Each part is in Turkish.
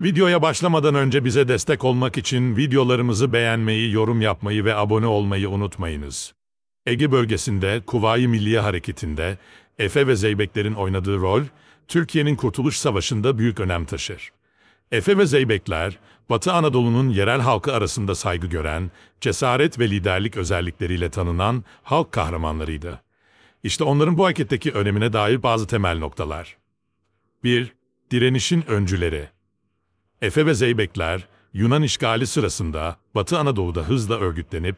Videoya başlamadan önce bize destek olmak için videolarımızı beğenmeyi, yorum yapmayı ve abone olmayı unutmayınız. Ege bölgesinde, Kuvayi Milliye Hareketi'nde, Efe ve Zeybeklerin oynadığı rol, Türkiye'nin Kurtuluş Savaşı'nda büyük önem taşır. Efe ve Zeybekler, Batı Anadolu'nun yerel halkı arasında saygı gören, cesaret ve liderlik özellikleriyle tanınan halk kahramanlarıydı. İşte onların bu hareketteki önemine dair bazı temel noktalar. 1. Direnişin öncüleri Efe ve Zeybekler Yunan işgali sırasında Batı Anadolu'da hızla örgütlenip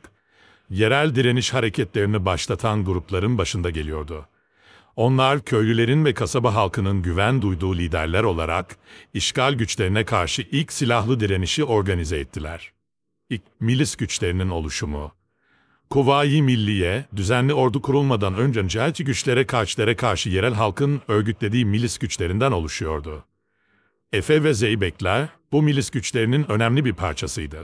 yerel direniş hareketlerini başlatan grupların başında geliyordu. Onlar köylülerin ve kasaba halkının güven duyduğu liderler olarak işgal güçlerine karşı ilk silahlı direnişi organize ettiler. İlk milis güçlerinin oluşumu, Kuvayi Milliye, düzenli ordu kurulmadan önce cihatçı güçlere karşılara karşı yerel halkın örgütlediği milis güçlerinden oluşuyordu. Efe ve Zeybekler, bu milis güçlerinin önemli bir parçasıydı.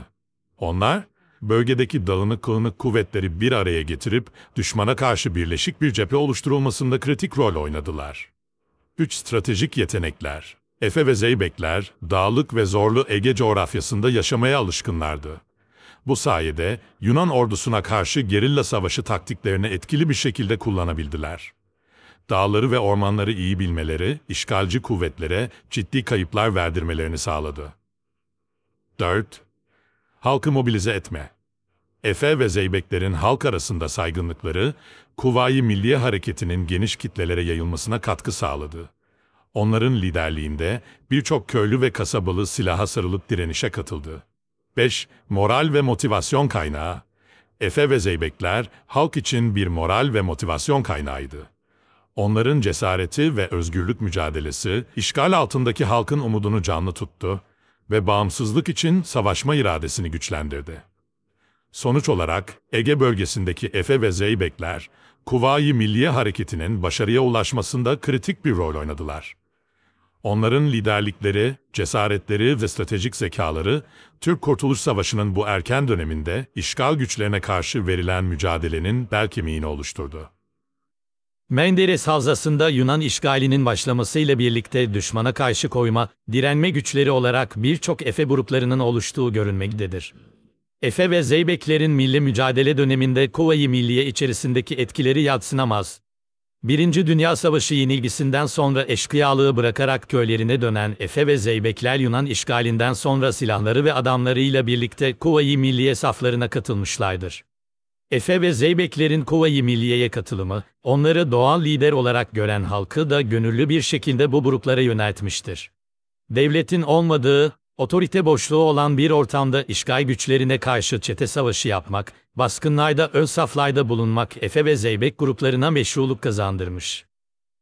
Onlar, bölgedeki dağınık kılınık kuvvetleri bir araya getirip düşmana karşı birleşik bir cephe oluşturulmasında kritik rol oynadılar. Üç stratejik yetenekler Efe ve Zeybekler, dağlık ve zorlu Ege coğrafyasında yaşamaya alışkınlardı. Bu sayede Yunan ordusuna karşı gerilla savaşı taktiklerini etkili bir şekilde kullanabildiler. Dağları ve ormanları iyi bilmeleri, işgalci kuvvetlere ciddi kayıplar verdirmelerini sağladı. 4. Halkı mobilize etme. Efe ve Zeybeklerin halk arasında saygınlıkları, Kuvayi Milliye Hareketi'nin geniş kitlelere yayılmasına katkı sağladı. Onların liderliğinde birçok köylü ve kasabalı silaha sarılıp direnişe katıldı. 5. Moral ve motivasyon kaynağı Efe ve Zeybekler halk için bir moral ve motivasyon kaynağıydı. Onların cesareti ve özgürlük mücadelesi, işgal altındaki halkın umudunu canlı tuttu ve bağımsızlık için savaşma iradesini güçlendirdi. Sonuç olarak Ege bölgesindeki Efe ve Zeybekler, Kuvayi Milliye Hareketi'nin başarıya ulaşmasında kritik bir rol oynadılar. Onların liderlikleri, cesaretleri ve stratejik zekaları, Türk Kurtuluş Savaşı'nın bu erken döneminde işgal güçlerine karşı verilen mücadelenin bel kemiğini oluşturdu. Menderes Havzası'nda Yunan işgalinin başlamasıyla birlikte düşmana karşı koyma, direnme güçleri olarak birçok Efe gruplarının oluştuğu görünmektedir. Efe ve Zeybeklerin milli mücadele döneminde Kuvayi Milliye içerisindeki etkileri yatsınamaz. Birinci Dünya Savaşı yenilgisinden sonra eşkıyalığı bırakarak köylerine dönen Efe ve Zeybekler Yunan işgalinden sonra silahları ve adamlarıyla birlikte Kuvayi Milliye saflarına katılmışlardır. Efe ve Zeybeklerin Kuvayi Milliye'ye katılımı, onları doğal lider olarak gören halkı da gönüllü bir şekilde bu gruplara yöneltmiştir. Devletin olmadığı, otorite boşluğu olan bir ortamda işgal güçlerine karşı çete savaşı yapmak, baskınlayda, ön saflarda bulunmak Efe ve Zeybek gruplarına meşruluk kazandırmış.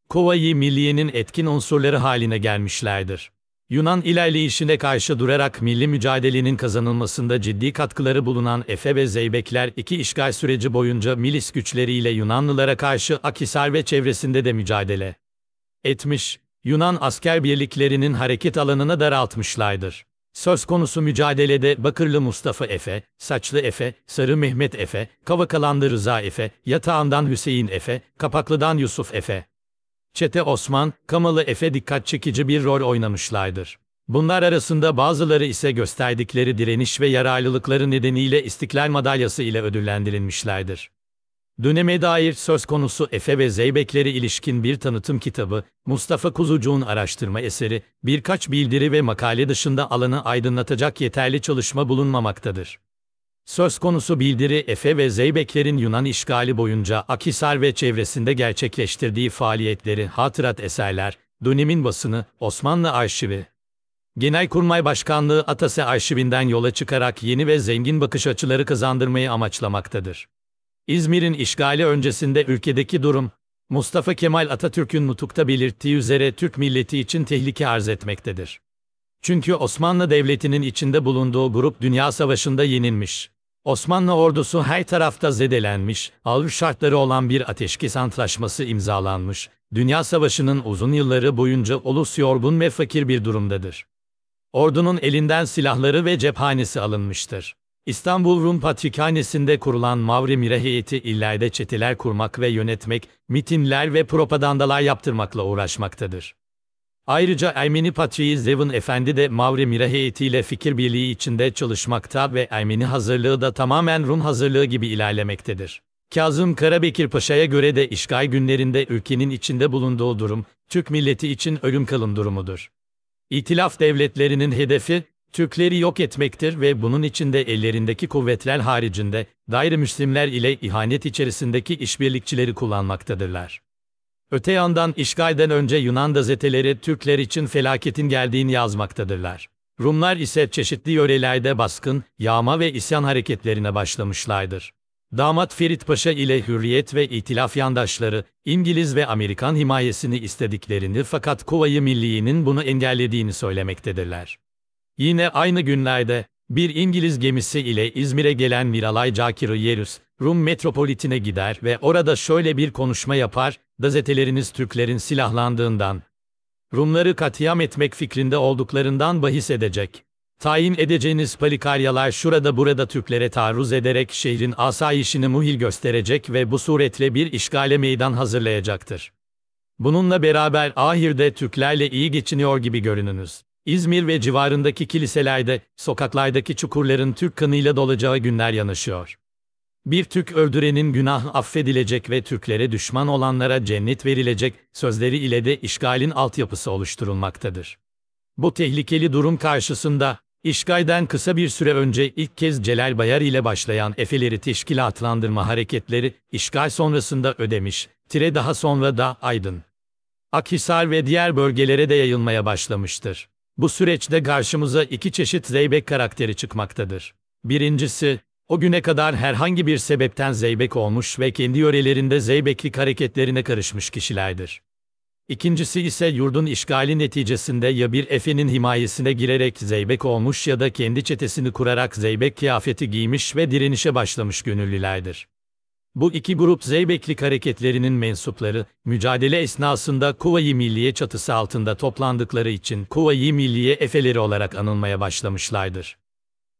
Kuvayi Milliye'nin etkin unsurları haline gelmişlerdir. Yunan ilerleyişine karşı durarak milli mücadelenin kazanılmasında ciddi katkıları bulunan Efe ve Zeybekler iki işgal süreci boyunca milis güçleriyle Yunanlılara karşı Akisar ve çevresinde de mücadele etmiş, Yunan asker birliklerinin hareket alanını daraltmışlardır. Söz konusu mücadelede Bakırlı Mustafa Efe, Saçlı Efe, Sarı Mehmet Efe, Kavakalandı Rıza Efe, Yatağandan Hüseyin Efe, Kapaklı'dan Yusuf Efe, Çete Osman, Kamalı Efe dikkat çekici bir rol oynamışlardır. Bunlar arasında bazıları ise gösterdikleri direniş ve yararlılıkları nedeniyle İstiklal Madalyası ile ödüllendirilmişlerdir. Döneme dair söz konusu Efe ve Zeybekleri ilişkin bir tanıtım kitabı, Mustafa Kuzucuğun araştırma eseri, birkaç bildiri ve makale dışında alanı aydınlatacak yeterli çalışma bulunmamaktadır. Söz konusu bildiri Efe ve Zeybeklerin Yunan işgali boyunca Akisar ve çevresinde gerçekleştirdiği faaliyetleri hatırat eserler, dönemin basını, Osmanlı arşivi, Genelkurmay Başkanlığı Atase arşivinden yola çıkarak yeni ve zengin bakış açıları kazandırmayı amaçlamaktadır. İzmir'in işgali öncesinde ülkedeki durum, Mustafa Kemal Atatürk'ün nutukta belirttiği üzere Türk milleti için tehlike arz etmektedir. Çünkü Osmanlı Devleti'nin içinde bulunduğu grup Dünya Savaşı'nda yenilmiş. Osmanlı ordusu her tarafta zedelenmiş, alış şartları olan bir ateşkes antlaşması imzalanmış, Dünya Savaşı'nın uzun yılları boyunca ulus yorgun ve fakir bir durumdadır. Ordunun elinden silahları ve cephanesi alınmıştır. İstanbul Rum Patrikhanesi'nde kurulan Mavrimire heyeti illerde çeteler kurmak ve yönetmek, mitinler ve propagandalar yaptırmakla uğraşmaktadır. Ayrıca Ermeni Patriği Zevin Efendi de Mavri Mira heyetiyle fikir birliği içinde çalışmakta ve Ermeni hazırlığı da tamamen Rum hazırlığı gibi ilerlemektedir. Kazım Karabekir Paşa'ya göre de işgal günlerinde ülkenin içinde bulunduğu durum, Türk milleti için ölüm kalım durumudur. İtilaf devletlerinin hedefi, Türkleri yok etmektir ve bunun içinde ellerindeki kuvvetler haricinde gayrimüslimler ile ihanet içerisindeki işbirlikçileri kullanmaktadırlar. Öte yandan işgalden önce Yunan gazeteleri Türkler için felaketin geldiğini yazmaktadırlar. Rumlar ise çeşitli yörelerde baskın, yağma ve isyan hareketlerine başlamışlardır. Damat Ferit Paşa ile Hürriyet ve İtilaf yandaşları, İngiliz ve Amerikan himayesini istediklerini fakat Kuvayı Milliye'nin bunu engellediğini söylemektedirler. Yine aynı günlerde, bir İngiliz gemisi ile İzmir'e gelen Miralay Cakir Yerüs, Rum metropolitine gider ve orada şöyle bir konuşma yapar, gazeteleriniz Türklerin silahlandığından, Rumları katiyam etmek fikrinde olduklarından bahis edecek. Tayin edeceğiniz palikaryalar şurada burada Türklere taarruz ederek şehrin asayişini muhil gösterecek ve bu suretle bir işgale meydan hazırlayacaktır. Bununla beraber ahirde Türklerle iyi geçiniyor gibi görününüz. İzmir ve civarındaki kiliselerde, sokaklardaki çukurların Türk kanıyla dolacağı günler yanaşıyor. Bir Türk öldürenin günah affedilecek ve Türklere düşman olanlara cennet verilecek sözleri ile de işgalin altyapısı oluşturulmaktadır. Bu tehlikeli durum karşısında, işgalden kısa bir süre önce ilk kez Celal Bayar ile başlayan Efeleri teşkilatlandırma hareketleri, işgal sonrasında ödemiş, tire daha sonra da Aydın, Akhisar ve diğer bölgelere de yayılmaya başlamıştır. Bu süreçte karşımıza iki çeşit Zeybek karakteri çıkmaktadır. Birincisi, o güne kadar herhangi bir sebepten zeybek olmuş ve kendi yörelerinde zeybeklik hareketlerine karışmış kişilerdir. İkincisi ise yurdun işgali neticesinde ya bir efenin himayesine girerek zeybek olmuş ya da kendi çetesini kurarak zeybek kıyafeti giymiş ve direnişe başlamış gönüllülerdir. Bu iki grup zeybeklik hareketlerinin mensupları, mücadele esnasında Kuvayi Milliye çatısı altında toplandıkları için Kuvayi Milliye Efeleri olarak anılmaya başlamışlardır.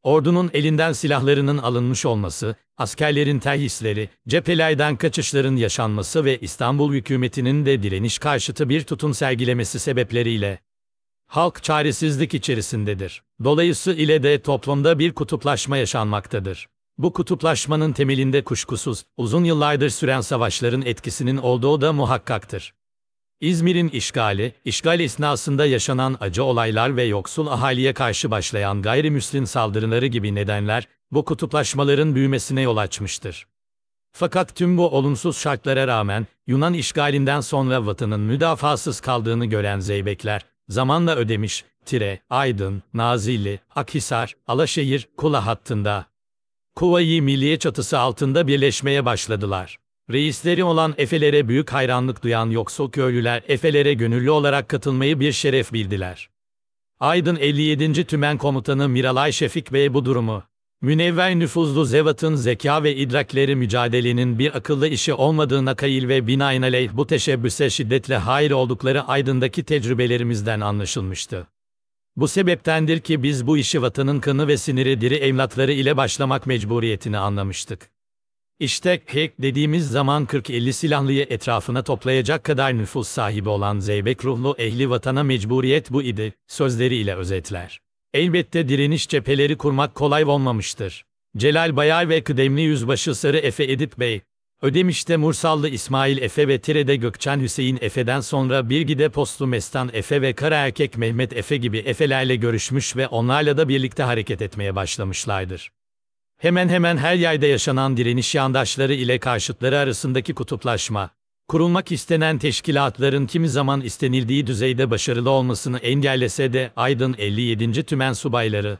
Ordunun elinden silahlarının alınmış olması, askerlerin terhisleri, cephelerden kaçışların yaşanması ve İstanbul hükümetinin de direniş karşıtı bir tutum sergilemesi sebepleriyle halk çaresizlik içerisindedir. Dolayısıyla de toplumda bir kutuplaşma yaşanmaktadır. Bu kutuplaşmanın temelinde kuşkusuz, uzun yıllardır süren savaşların etkisinin olduğu da muhakkaktır. İzmir'in işgali, işgal esnasında yaşanan acı olaylar ve yoksul ahaliye karşı başlayan gayrimüslim saldırıları gibi nedenler, bu kutuplaşmaların büyümesine yol açmıştır. Fakat tüm bu olumsuz şartlara rağmen, Yunan işgalinden sonra vatanın müdafasız kaldığını gören Zeybekler, zamanla ödemiş, Tire, Aydın, Nazilli, Akhisar, Alaşehir, Kula hattında, Kuvayi Milliye çatısı altında birleşmeye başladılar. Reisleri olan Efelere büyük hayranlık duyan yoksul köylüler Efelere gönüllü olarak katılmayı bir şeref bildiler. Aydın 57. Tümen Komutanı Miralay Şefik Bey bu durumu, münevver nüfuzlu Zevat'ın zeka ve idrakleri mücadelenin bir akıllı işi olmadığına kayil ve binaenaleyh bu teşebbüse şiddetle hayır oldukları Aydın'daki tecrübelerimizden anlaşılmıştı. Bu sebeptendir ki biz bu işi vatanın kanı ve siniri diri evlatları ile başlamak mecburiyetini anlamıştık. İşte kek dediğimiz zaman 40-50 silahlıyı etrafına toplayacak kadar nüfus sahibi olan Zeybek ruhlu ehli vatana mecburiyet bu idi, sözleriyle özetler. Elbette direniş cepheleri kurmak kolay olmamıştır. Celal Bayar ve kıdemli yüzbaşı Sarı Efe Edip Bey, Ödemiş'te Mursallı İsmail Efe ve Tire'de Gökçen Hüseyin Efe'den sonra Birgi'de Postu Mestan Efe ve Kara Erkek Mehmet Efe gibi Efe'lerle görüşmüş ve onlarla da birlikte hareket etmeye başlamışlardır. Hemen hemen her yayda yaşanan direniş yandaşları ile karşıtları arasındaki kutuplaşma, kurulmak istenen teşkilatların kimi zaman istenildiği düzeyde başarılı olmasını engellese de Aydın 57. Tümen Subayları,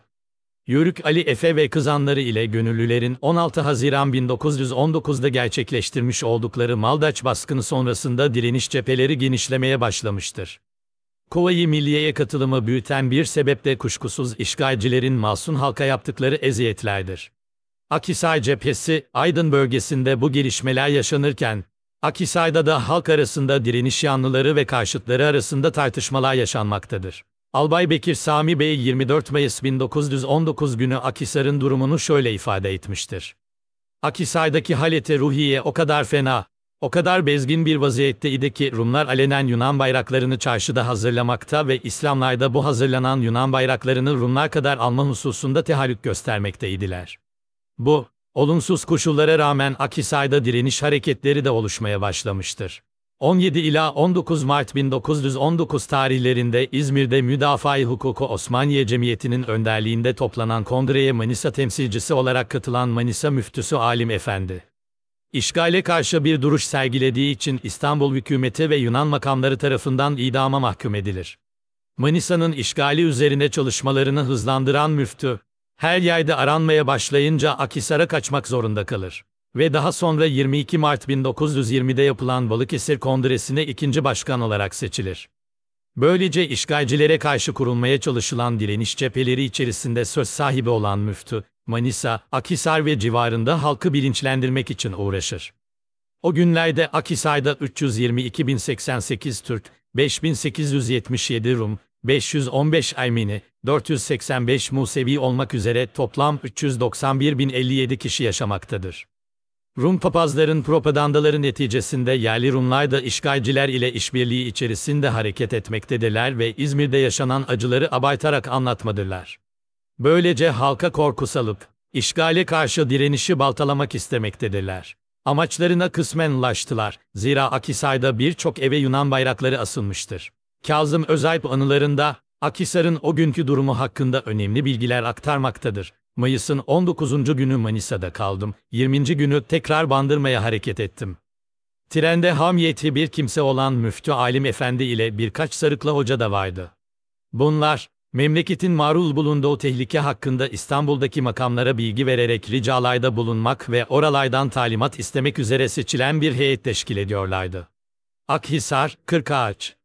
Yörük Ali Efe ve kızanları ile gönüllülerin 16 Haziran 1919'da gerçekleştirmiş oldukları Maldaç baskını sonrasında direniş cepheleri genişlemeye başlamıştır. Kovayı milliyeye katılımı büyüten bir sebep de kuşkusuz işgalcilerin masum halka yaptıkları eziyetlerdir. Akisay cephesi, Aydın bölgesinde bu gelişmeler yaşanırken, Akisay'da da halk arasında direniş yanlıları ve karşıtları arasında tartışmalar yaşanmaktadır. Albay Bekir Sami Bey 24 Mayıs 1919 günü Akisar'ın durumunu şöyle ifade etmiştir. Akisar'daki halete ruhiye o kadar fena, o kadar bezgin bir vaziyetteydi ki Rumlar alenen Yunan bayraklarını çarşıda hazırlamakta ve İslamlar'da bu hazırlanan Yunan bayraklarını Rumlar kadar alma hususunda tehallük göstermekteydiler. Bu, olumsuz koşullara rağmen Akisay'da direniş hareketleri de oluşmaya başlamıştır. 17 ila 19 Mart 1919 tarihlerinde İzmir'de Müdafaa-i Hukuku Osmaniye Cemiyeti'nin önderliğinde toplanan kongreye Manisa temsilcisi olarak katılan Manisa müftüsü Alim Efendi. İşgale karşı bir duruş sergilediği için İstanbul hükümeti ve Yunan makamları tarafından idama mahkum edilir. Manisa'nın işgali üzerine çalışmalarını hızlandıran müftü, her yayda aranmaya başlayınca Akisar'a kaçmak zorunda kalır. Ve daha sonra 22 Mart 1920'de yapılan Balıkesir Kongresi'ne ikinci başkan olarak seçilir. Böylece işgalcilere karşı kurulmaya çalışılan direniş cepheleri içerisinde söz sahibi olan müftü, Manisa, Akisar ve civarında halkı bilinçlendirmek için uğraşır. O günlerde Akisar'da 322.088 Türk, 5.877 Rum, 515 Aymini, 485 Musevi olmak üzere toplam 391.057 kişi yaşamaktadır. Rum papazların propagandaları neticesinde yerli Rumlar da işgalciler ile işbirliği içerisinde hareket etmektedirler ve İzmir'de yaşanan acıları abartarak anlatmadırlar. Böylece halka korku salıp, işgale karşı direnişi baltalamak istemektedirler. Amaçlarına kısmen ulaştılar, zira Akisar'da birçok eve Yunan bayrakları asılmıştır. Kazım Özayp anılarında Akisar'ın o günkü durumu hakkında önemli bilgiler aktarmaktadır. Mayıs'ın 19. günü Manisa'da kaldım. 20. günü tekrar Bandırma'ya hareket ettim. Trende hamiyeti bir kimse olan Müftü Alim Efendi ile birkaç sarıkla hoca da vardı. Bunlar, memleketin marul bulunduğu tehlike hakkında İstanbul'daki makamlara bilgi vererek ricalarda bulunmak ve oralaydan talimat istemek üzere seçilen bir heyet teşkil ediyorlardı. Akhisar, Kırkağaç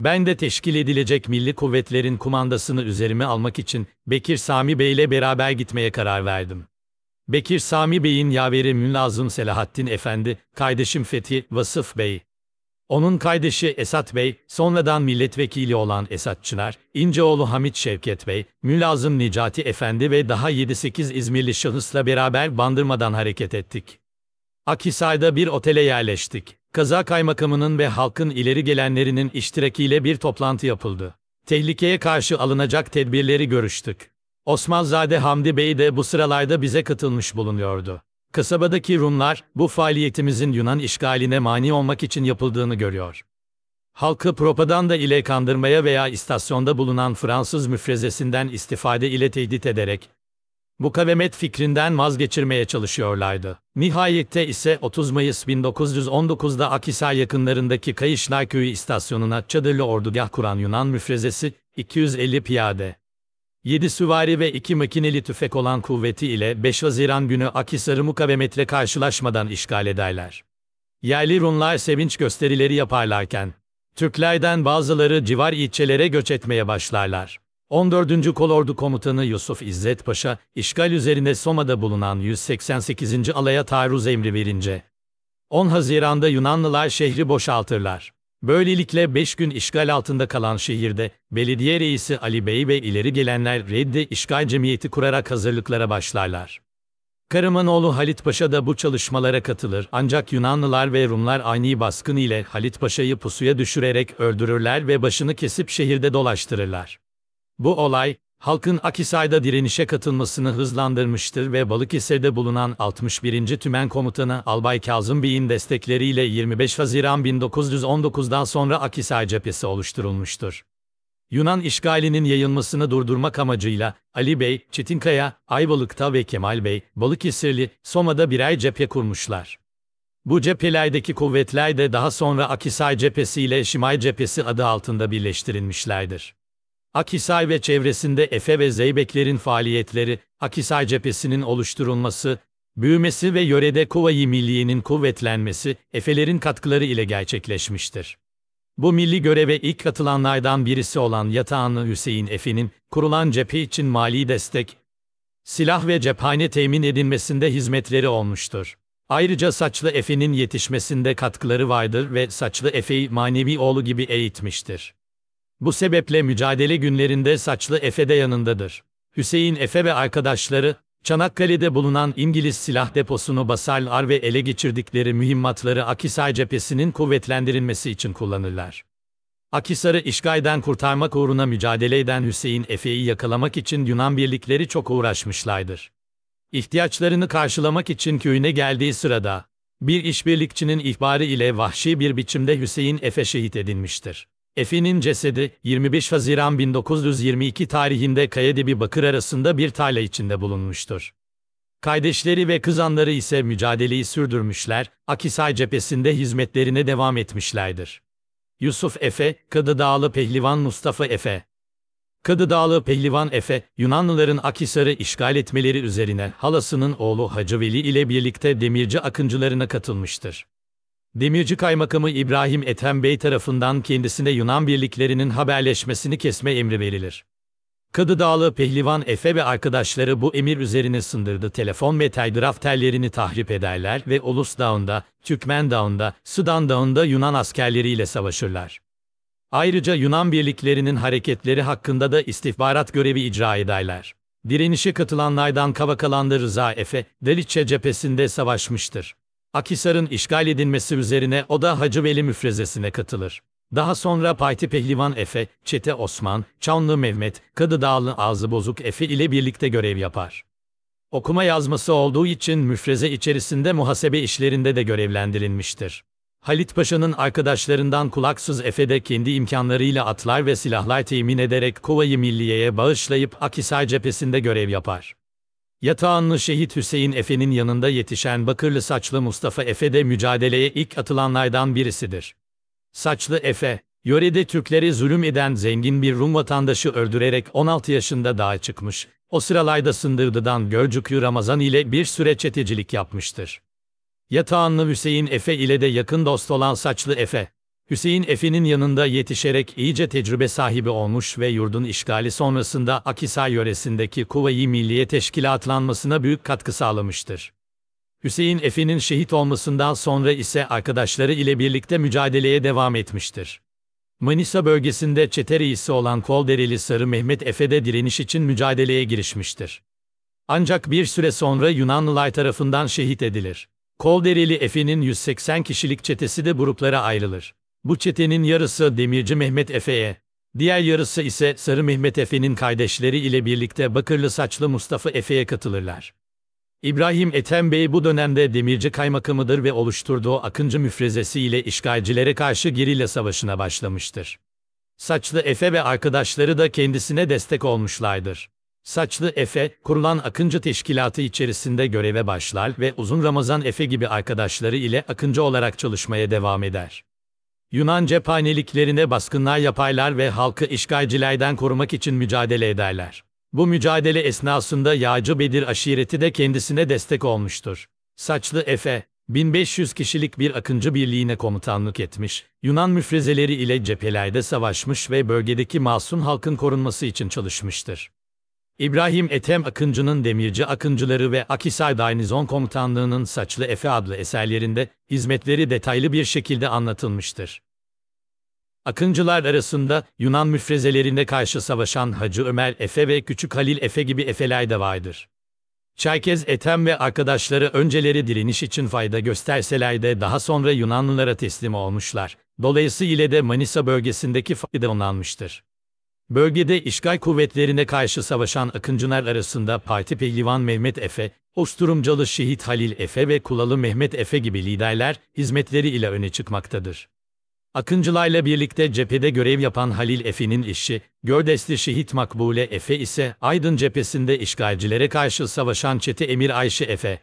ben de teşkil edilecek milli kuvvetlerin kumandasını üzerime almak için Bekir Sami Bey ile beraber gitmeye karar verdim. Bekir Sami Bey'in yaveri Münlazım Selahattin Efendi, kardeşim Fethi Vasıf Bey. Onun kardeşi Esat Bey, sonradan milletvekili olan Esat Çınar, İnceoğlu Hamit Şevket Bey, Mülazım Nicati Efendi ve daha 7-8 İzmirli şahısla beraber bandırmadan hareket ettik. Akhisar'da bir otele yerleştik. Kaza Kaymakamının ve halkın ileri gelenlerinin iştirakiyle bir toplantı yapıldı. Tehlikeye karşı alınacak tedbirleri görüştük. Osmanzade Hamdi Bey de bu sıralarda bize katılmış bulunuyordu. Kasabadaki Rumlar, bu faaliyetimizin Yunan işgaline mani olmak için yapıldığını görüyor. Halkı propaganda ile kandırmaya veya istasyonda bulunan Fransız müfrezesinden istifade ile tehdit ederek, mukavemet fikrinden vazgeçirmeye çalışıyorlardı. Nihayette ise 30 Mayıs 1919'da Akisar yakınlarındaki Kayışlar Köyü istasyonuna çadırlı ordugah kuran Yunan müfrezesi, 250 piyade, 7 süvari ve 2 makineli tüfek olan kuvveti ile 5 Haziran günü Akisar'ı mukavemetle karşılaşmadan işgal ederler. Yerli Rumlar sevinç gösterileri yaparlarken, Türklerden bazıları civar ilçelere göç etmeye başlarlar. 14. Kolordu Komutanı Yusuf İzzet Paşa, işgal üzerine Soma'da bulunan 188. alaya taarruz emri verince, 10 Haziran'da Yunanlılar şehri boşaltırlar. Böylelikle 5 gün işgal altında kalan şehirde, belediye reisi Ali Bey ve ileri gelenler reddi işgal cemiyeti kurarak hazırlıklara başlarlar. Karamanoğlu Halit Paşa da bu çalışmalara katılır ancak Yunanlılar ve Rumlar aynı baskın ile Halit Paşa'yı pusuya düşürerek öldürürler ve başını kesip şehirde dolaştırırlar. Bu olay, halkın Akisayda direnişe katılmasını hızlandırmıştır ve Balıkesir'de bulunan 61. Tümen Komutanı Albay Kazım Bey'in destekleriyle 25 Haziran 1919'dan sonra Akisay cephesi oluşturulmuştur. Yunan işgalinin yayılmasını durdurmak amacıyla Ali Bey, Çetinkaya, Ayvalık'ta ve Kemal Bey, Balıkesirli, Soma'da birer cephe kurmuşlar. Bu cephelerdeki kuvvetler de daha sonra Akisay cephesi ile Şimay cephesi adı altında birleştirilmişlerdir. Akisay ve çevresinde Efe ve Zeybeklerin faaliyetleri, Akisay cephesinin oluşturulması, büyümesi ve yörede Kuvayi Milliye'nin kuvvetlenmesi, Efelerin katkıları ile gerçekleşmiştir. Bu milli göreve ilk katılanlardan birisi olan Yatağanlı Hüseyin Efe'nin kurulan cephe için mali destek, silah ve cephane temin edilmesinde hizmetleri olmuştur. Ayrıca Saçlı Efe'nin yetişmesinde katkıları vardır ve Saçlı Efe'yi manevi oğlu gibi eğitmiştir. Bu sebeple mücadele günlerinde saçlı Efe de yanındadır. Hüseyin Efe ve arkadaşları, Çanakkale'de bulunan İngiliz silah deposunu basarlar ve ele geçirdikleri mühimmatları Akisar cephesinin kuvvetlendirilmesi için kullanırlar. Akisar'ı işgalden kurtarmak uğruna mücadele eden Hüseyin Efe'yi yakalamak için Yunan birlikleri çok uğraşmışlardır. İhtiyaçlarını karşılamak için köyüne geldiği sırada, bir işbirlikçinin ihbarı ile vahşi bir biçimde Hüseyin Efe şehit edilmiştir. Efe'nin cesedi 25 Haziran 1922 tarihinde Kayadebi Bakır arasında bir tayla içinde bulunmuştur. Kardeşleri ve kızanları ise mücadeleyi sürdürmüşler, Akisay cephesinde hizmetlerine devam etmişlerdir. Yusuf Efe, Kadı Dağlı Pehlivan Mustafa Efe Kadı Dağlı Pehlivan Efe, Yunanlıların Akisar'ı işgal etmeleri üzerine halasının oğlu Hacı Veli ile birlikte demirci akıncılarına katılmıştır. Demirci Kaymakamı İbrahim Ethem Bey tarafından kendisine Yunan birliklerinin haberleşmesini kesme emri verilir. Kadı Dağlı Pehlivan Efe ve arkadaşları bu emir üzerine sındırdı. Telefon ve telgraf tellerini tahrip ederler ve Ulus Dağı'nda, Türkmen Dağı'nda, Sudan Dağı'nda Yunan askerleriyle savaşırlar. Ayrıca Yunan birliklerinin hareketleri hakkında da istihbarat görevi icra ederler. Direnişe katılanlardan Kavakalandı Rıza Efe, Deliçe cephesinde savaşmıştır. Akhisar'ın işgal edilmesi üzerine o da Hacı Veli müfrezesine katılır. Daha sonra Payti Pehlivan Efe, Çete Osman, Çanlı Mehmet, Kadı Dağlı Ağzı Bozuk Efe ile birlikte görev yapar. Okuma yazması olduğu için müfreze içerisinde muhasebe işlerinde de görevlendirilmiştir. Halit Paşa'nın arkadaşlarından kulaksız Efe de kendi imkanlarıyla atlar ve silahlar temin ederek Kovayı Milliye'ye bağışlayıp Akisar cephesinde görev yapar. Yatağanlı şehit Hüseyin Efe'nin yanında yetişen bakırlı saçlı Mustafa Efe de mücadeleye ilk atılanlardan birisidir. Saçlı Efe, yörede Türkleri zulüm eden zengin bir Rum vatandaşı öldürerek 16 yaşında dağa çıkmış. O sıralarda Sındırdı'dan Gölcüklü Ramazan ile bir süre çetecilik yapmıştır. Yatağanlı Hüseyin Efe ile de yakın dost olan saçlı Efe, Hüseyin Efe'nin yanında yetişerek iyice tecrübe sahibi olmuş ve yurdun işgali sonrasında Akisar yöresindeki Kuvayi Milliye Teşkilatlanmasına büyük katkı sağlamıştır. Hüseyin Efe'nin şehit olmasından sonra ise arkadaşları ile birlikte mücadeleye devam etmiştir. Manisa bölgesinde çete reisi olan Koldereli Sarı Mehmet Efe de direniş için mücadeleye girişmiştir. Ancak bir süre sonra Yunanlılar tarafından şehit edilir. Koldereli Efe'nin 180 kişilik çetesi de gruplara ayrılır. Bu çetenin yarısı Demirci Mehmet Efe'ye, diğer yarısı ise Sarı Mehmet Efe'nin kardeşleri ile birlikte Bakırlı saçlı Mustafa Efe'ye katılırlar. İbrahim Ethem Bey bu dönemde demirci kaymakamıdır ve oluşturduğu Akıncı müfrezesi ile işgalcilere karşı gerilla savaşına başlamıştır. Saçlı Efe ve arkadaşları da kendisine destek olmuşlardır. Saçlı Efe, kurulan Akıncı Teşkilatı içerisinde göreve başlar ve Uzun Ramazan Efe gibi arkadaşları ile Akıncı olarak çalışmaya devam eder. Yunan cephaneliklerine baskınlar yaparlar ve halkı işgalcilerden korumak için mücadele ederler. Bu mücadele esnasında Yağcı Bedir aşireti de kendisine destek olmuştur. Saçlı Efe, 1500 kişilik bir akıncı birliğine komutanlık etmiş, Yunan müfrezeleri ile cephelerde savaşmış ve bölgedeki masum halkın korunması için çalışmıştır. İbrahim Ethem Akıncı'nın Demirci Akıncıları ve Akisar Dainizon Komutanlığı'nın Saçlı Efe adlı eserlerinde hizmetleri detaylı bir şekilde anlatılmıştır. Akıncılar arasında Yunan müfrezelerine karşı savaşan Hacı Ömer Efe ve Küçük Halil Efe gibi Efeler de vardır. Çerkez Ethem ve arkadaşları önceleri direniş için fayda gösterseler de daha sonra Yunanlılara teslim olmuşlar. Dolayısıyla de Manisa bölgesindeki fayda onlanmıştır. Bölgede işgal kuvvetlerine karşı savaşan Akıncılar arasında Parti Pehlivan Mehmet Efe, Osturumcalı Şehit Halil Efe ve Kulalı Mehmet Efe gibi liderler hizmetleri ile öne çıkmaktadır. Akıncılarla birlikte cephede görev yapan Halil Efe'nin işi, Gördesli Şehit Makbule Efe ise Aydın cephesinde işgalcilere karşı savaşan Çeti Emir Ayşe Efe.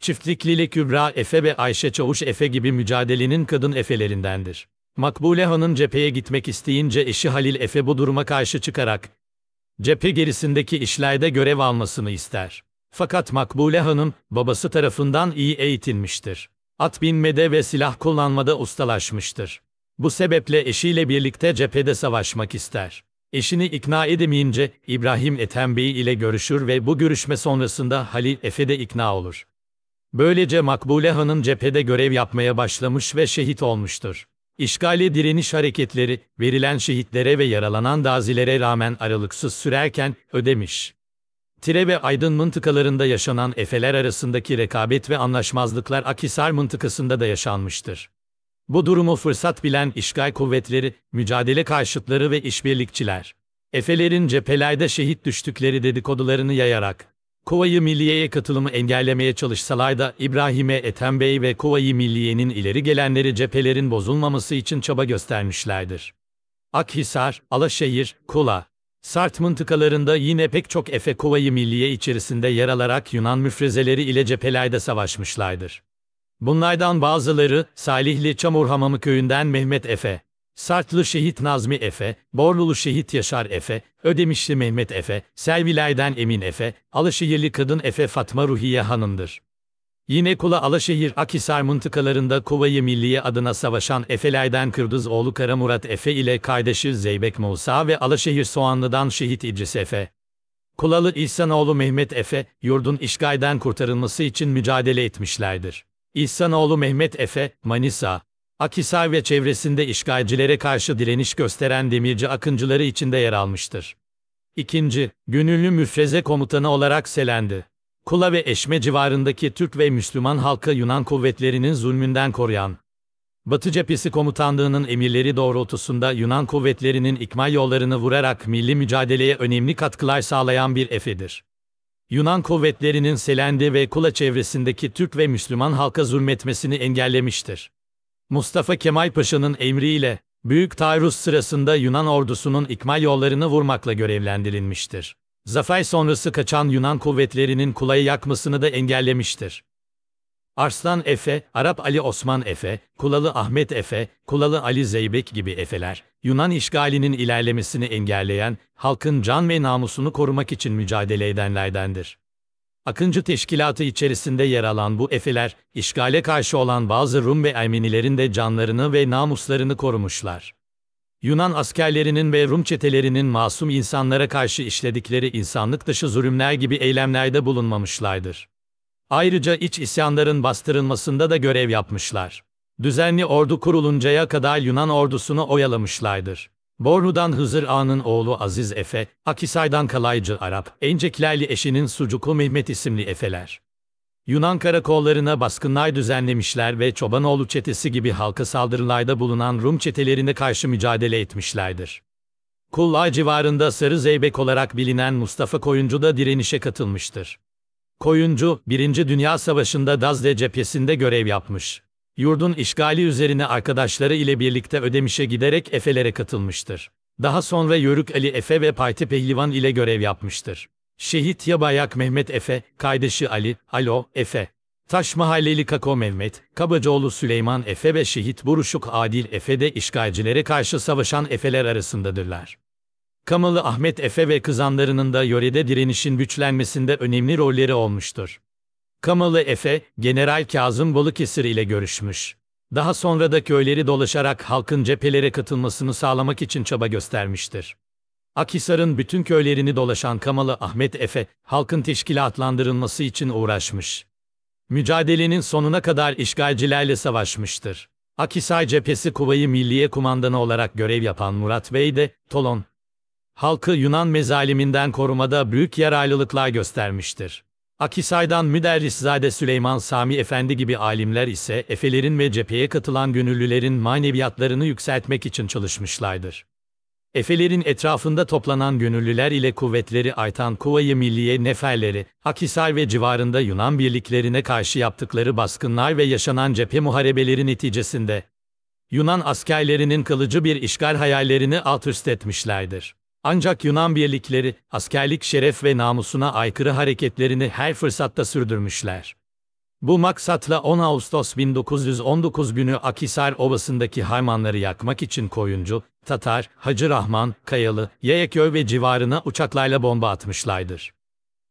Çiftlik Lili Kübra Efe ve Ayşe Çavuş Efe gibi mücadelenin kadın efelerindendir. Makbule Han'ın cepheye gitmek isteyince eşi Halil Efe bu duruma karşı çıkarak cephe gerisindeki işlerde görev almasını ister. Fakat Makbule Han'ın babası tarafından iyi eğitilmiştir. At binmede ve silah kullanmada ustalaşmıştır. Bu sebeple eşiyle birlikte cephede savaşmak ister. Eşini ikna edemeyince İbrahim Ethem Bey ile görüşür ve bu görüşme sonrasında Halil Efe de ikna olur. Böylece Makbule Han'ın cephede görev yapmaya başlamış ve şehit olmuştur. İşgali direniş hareketleri, verilen şehitlere ve yaralanan dazilere rağmen aralıksız sürerken ödemiş. Tire ve Aydın mıntıkalarında yaşanan efeler arasındaki rekabet ve anlaşmazlıklar Akisar mıntıkasında da yaşanmıştır. Bu durumu fırsat bilen işgal kuvvetleri, mücadele karşıtları ve işbirlikçiler, Efelerin cephelerde şehit düştükleri dedikodularını yayarak, Kuvayi Milliye'ye katılımı engellemeye çalışsalar da İbrahim'e Ethem Bey ve Kuvayi Milliye'nin ileri gelenleri cephelerin bozulmaması için çaba göstermişlerdir. Akhisar, Alaşehir, Kula, Sart mıntıkalarında yine pek çok Efe Kuvayi Milliye içerisinde yer alarak Yunan müfrezeleri ile cephelerde savaşmışlardır. Bunlardan bazıları Salihli Çamur Hamamı köyünden Mehmet Efe, Sartlı Şehit Nazmi Efe, Borlulu Şehit Yaşar Efe, Ödemişli Mehmet Efe, Selviler'den Emin Efe, Alışehirli Kadın Efe Fatma Ruhiye Hanım'dır. Yine Kula Alaşehir Akisar mıntıkalarında Kuvayı Milliye adına savaşan Efeler'den Kırdızoğlu Karamurat Efe ile kardeşi Zeybek Musa ve Alaşehir Soğanlı'dan Şehit İdris Efe. Kulalı İhsanoğlu Mehmet Efe, yurdun işgalden kurtarılması için mücadele etmişlerdir. İhsanoğlu Mehmet Efe, Manisa, Akisar ve çevresinde işgalcilere karşı direniş gösteren demirci akıncıları içinde yer almıştır. İkinci, gönüllü müfreze komutanı olarak selendi. Kula ve Eşme civarındaki Türk ve Müslüman halkı Yunan kuvvetlerinin zulmünden koruyan, Batı cephesi komutanlığının emirleri doğrultusunda Yunan kuvvetlerinin ikmal yollarını vurarak milli mücadeleye önemli katkılar sağlayan bir efedir. Yunan kuvvetlerinin Selendi ve Kula çevresindeki Türk ve Müslüman halka zulmetmesini engellemiştir. Mustafa Kemal Paşa'nın emriyle, büyük taarruz sırasında Yunan ordusunun ikmal yollarını vurmakla görevlendirilmiştir. Zafer sonrası kaçan Yunan kuvvetlerinin Kula'yı yakmasını da engellemiştir. Arslan Efe, Arap Ali Osman Efe, Kulalı Ahmet Efe, Kulalı Ali Zeybek gibi Efeler, Yunan işgalinin ilerlemesini engelleyen, halkın can ve namusunu korumak için mücadele edenlerdendir. Akıncı teşkilatı içerisinde yer alan bu Efeler, işgale karşı olan bazı Rum ve Ermenilerin de canlarını ve namuslarını korumuşlar. Yunan askerlerinin ve Rum çetelerinin masum insanlara karşı işledikleri insanlık dışı zulümler gibi eylemlerde bulunmamışlardır. Ayrıca iç isyanların bastırılmasında da görev yapmışlar. Düzenli ordu kuruluncaya kadar Yunan ordusunu oyalamışlardır. Bornu'dan Hızır Ağa'nın oğlu Aziz Efe, Akisar'dan Kalaycı Arap, Enceklerli eşinin sucuku Mehmet isimli Efeler. Yunan karakollarına baskınlar düzenlemişler ve Çobanoğlu çetesi gibi halka saldırılarda bulunan Rum çetelerine karşı mücadele etmişlerdir. Kulla civarında Sarı Zeybek olarak bilinen Mustafa Koyuncu da direnişe katılmıştır. Koyuncu, 1. Dünya Savaşı'nda Dazde cephesinde görev yapmış. Yurdun işgali üzerine arkadaşları ile birlikte Ödemiş'e giderek Efelere katılmıştır. Daha sonra Yörük Ali Efe ve Payti Pehlivan ile görev yapmıştır. Şehit Yabayak Mehmet Efe, kardeşi Ali, Alo, Efe. Taş Mahalleli Kako Mehmet, Kabacaoğlu Süleyman Efe ve Şehit Buruşuk Adil Efe de işgalcilere karşı savaşan Efeler arasındadırlar. Kamalı Ahmet Efe ve kızanlarının da yörede direnişin güçlenmesinde önemli rolleri olmuştur. Kamalı Efe, General Kazım Balıkesir ile görüşmüş. Daha sonra da köyleri dolaşarak halkın cephelere katılmasını sağlamak için çaba göstermiştir. Akhisar'ın bütün köylerini dolaşan Kamalı Ahmet Efe, halkın teşkilatlandırılması için uğraşmış. Mücadelenin sonuna kadar işgalcilerle savaşmıştır. Akhisar cephesi Kuvayi Milliye Kumandanı olarak görev yapan Murat Bey de, Tolon, halkı Yunan mezaliminden korumada büyük yararlılıklar göstermiştir. Akisay'dan Müderriszade Süleyman Sami Efendi gibi alimler ise Efelerin ve cepheye katılan gönüllülerin maneviyatlarını yükseltmek için çalışmışlardır. Efelerin etrafında toplanan gönüllüler ile kuvvetleri Aytan Kuvayı Milliye neferleri, Akisar ve civarında Yunan birliklerine karşı yaptıkları baskınlar ve yaşanan cephe muharebeleri neticesinde, Yunan askerlerinin kılıcı bir işgal hayallerini alt üst etmişlerdir. Ancak Yunan birlikleri askerlik şeref ve namusuna aykırı hareketlerini her fırsatta sürdürmüşler. Bu maksatla 10 Ağustos 1919 günü Akisar Obası'ndaki haymanları yakmak için Koyuncu, Tatar, Hacı Rahman, Kayalı, Yayaköy ve civarına uçaklarla bomba atmışlardır.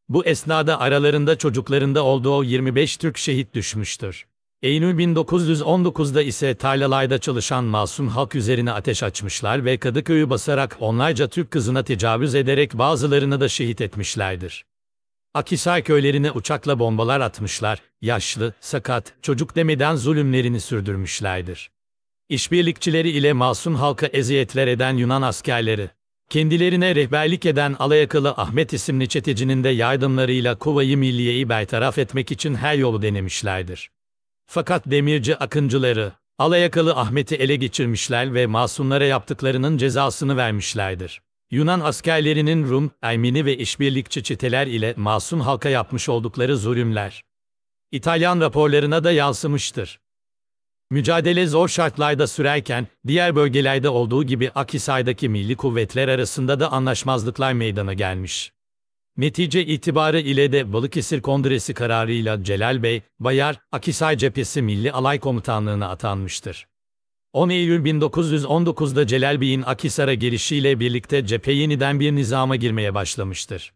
Bu esnada aralarında çocuklarında olduğu 25 Türk şehit düşmüştür. Eylül 1919'da ise Taylalay'da çalışan masum halk üzerine ateş açmışlar ve Kadıköy'ü basarak onlarca Türk kızına tecavüz ederek bazılarını da şehit etmişlerdir. Akisar köylerine uçakla bombalar atmışlar, yaşlı, sakat, çocuk demeden zulümlerini sürdürmüşlerdir. İşbirlikçileri ile masum halka eziyetler eden Yunan askerleri, kendilerine rehberlik eden alayakalı Ahmet isimli çetecinin de yardımlarıyla Kuvayı Milliye'yi bertaraf etmek için her yolu denemişlerdir. Fakat demirci akıncıları, alayakalı Ahmet'i ele geçirmişler ve masumlara yaptıklarının cezasını vermişlerdir. Yunan askerlerinin Rum, Ermeni ve işbirlikçi çeteler ile masum halka yapmış oldukları zulümler. İtalyan raporlarına da yansımıştır. Mücadele zor şartlarda sürerken, diğer bölgelerde olduğu gibi Akisar'daki milli kuvvetler arasında da anlaşmazlıklar meydana gelmiş. Netice itibarı ile de Balıkesir Kongresi kararıyla Celal Bey, Bayar, Akisay Cephesi Milli Alay Komutanlığına atanmıştır. 10 Eylül 1919'da Celal Bey'in Akisar'a girişiyle birlikte cephe yeniden bir nizama girmeye başlamıştır.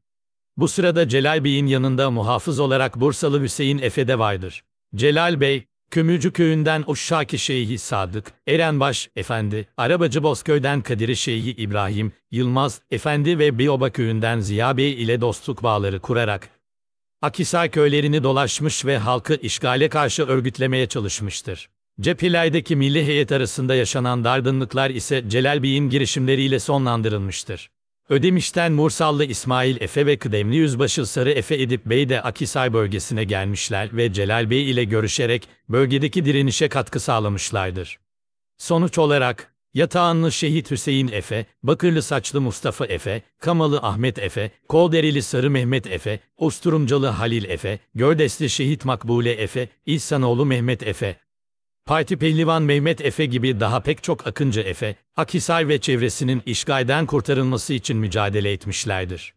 Bu sırada Celal Bey'in yanında muhafız olarak Bursalı Hüseyin Efe de vardır. Celal Bey, Kömürcü köyünden Uşşaki Şeyhi Sadık, Erenbaş Efendi, Arabacı Bozköy'den Kadir Şeyhi İbrahim, Yılmaz Efendi ve Biyoba köyünden Ziya Bey ile dostluk bağları kurarak, Akisar köylerini dolaşmış ve halkı işgale karşı örgütlemeye çalışmıştır. Cephilay'daki milli heyet arasında yaşanan dardınlıklar ise Celal Bey'in girişimleriyle sonlandırılmıştır. Ödemiş'ten Mursallı İsmail Efe ve kıdemli yüzbaşı Sarı Efe Edip Bey de Akisay bölgesine gelmişler ve Celal Bey ile görüşerek bölgedeki direnişe katkı sağlamışlardır. Sonuç olarak, Yatağanlı Şehit Hüseyin Efe, Bakırlı Saçlı Mustafa Efe, Kamalı Ahmet Efe, Kolderili Sarı Mehmet Efe, Osturumcalı Halil Efe, Gördesli Şehit Makbule Efe, İhsanoğlu Mehmet Efe, Parti Pehlivan Mehmet Efe gibi daha pek çok Akıncı Efe, Akhisar ve çevresinin işgalden kurtarılması için mücadele etmişlerdir.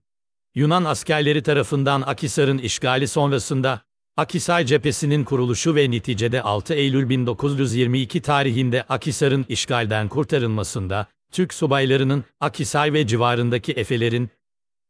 Yunan askerleri tarafından Akhisar'ın işgali sonrasında, Akhisar cephesinin kuruluşu ve neticede 6 Eylül 1922 tarihinde Akhisar'ın işgalden kurtarılmasında, Türk subaylarının, Akhisar ve civarındaki Efelerin,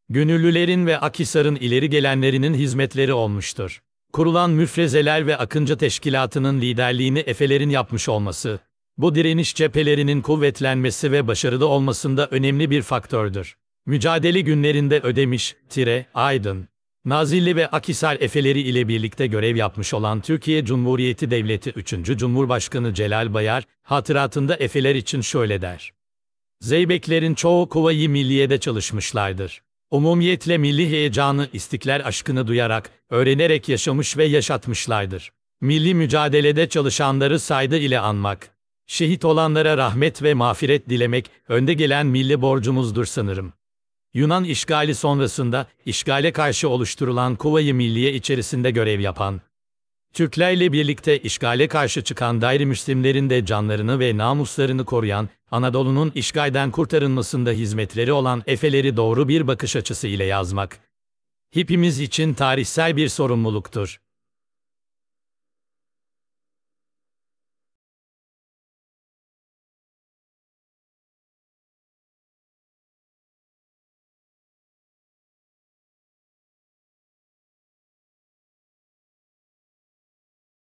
gönüllülerin ve Akhisar'ın ileri gelenlerinin hizmetleri olmuştur. Kurulan müfrezeler ve Akıncı Teşkilatı'nın liderliğini Efelerin yapmış olması, bu direniş cephelerinin kuvvetlenmesi ve başarılı olmasında önemli bir faktördür. Mücadeli günlerinde Ödemiş, Tire, Aydın, Nazilli ve Akisar Efeleri ile birlikte görev yapmış olan Türkiye Cumhuriyeti Devleti 3. Cumhurbaşkanı Celal Bayar, hatıratında Efeler için şöyle der. Zeybeklerin çoğu Kuvayi Milliye'de çalışmışlardır. Umumiyetle milli heyecanı, istiklal aşkını duyarak, öğrenerek yaşamış ve yaşatmışlardır. Milli mücadelede çalışanları saydı ile anmak, şehit olanlara rahmet ve mağfiret dilemek önde gelen milli borcumuzdur sanırım. Yunan işgali sonrasında işgale karşı oluşturulan Kuvayı Milliye içerisinde görev yapan, Türklerle birlikte işgale karşı çıkan gayrimüslimlerin de canlarını ve namuslarını koruyan Anadolu'nun işgalden kurtarılmasında hizmetleri olan Efe'leri doğru bir bakış açısı ile yazmak, hepimiz için tarihsel bir sorumluluktur.